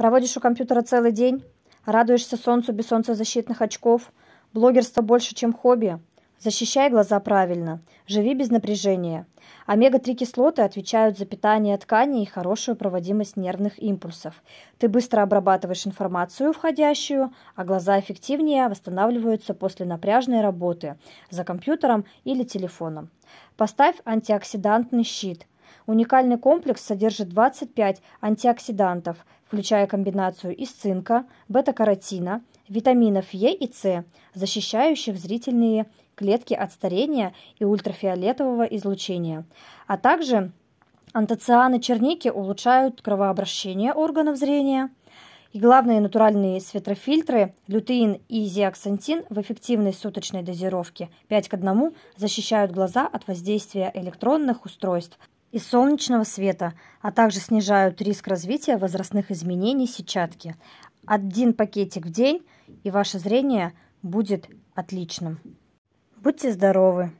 Проводишь у компьютера целый день, радуешься солнцу без солнцезащитных очков, блогерство больше, чем хобби. Защищай глаза правильно, живи без напряжения. Омега-3 кислоты отвечают за питание тканей и хорошую проводимость нервных импульсов. Ты быстро обрабатываешь информацию входящую, а глаза эффективнее восстанавливаются после напряжной работы за компьютером или телефоном. Поставь антиоксидантный щит. Уникальный комплекс содержит 25 антиоксидантов, включая комбинацию из цинка, бета-каротина, витаминов Е и С, защищающих зрительные клетки от старения и ультрафиолетового излучения, а также антоцианы черники улучшают кровообращение органов зрения. И главные натуральные светофильтры лютеин и зиаксантин в эффективной суточной дозировке 5 к 1 защищают глаза от воздействия электронных устройств, и солнечного света, а также снижают риск развития возрастных изменений сетчатки. Один пакетик в день, и ваше зрение будет отличным. Будьте здоровы!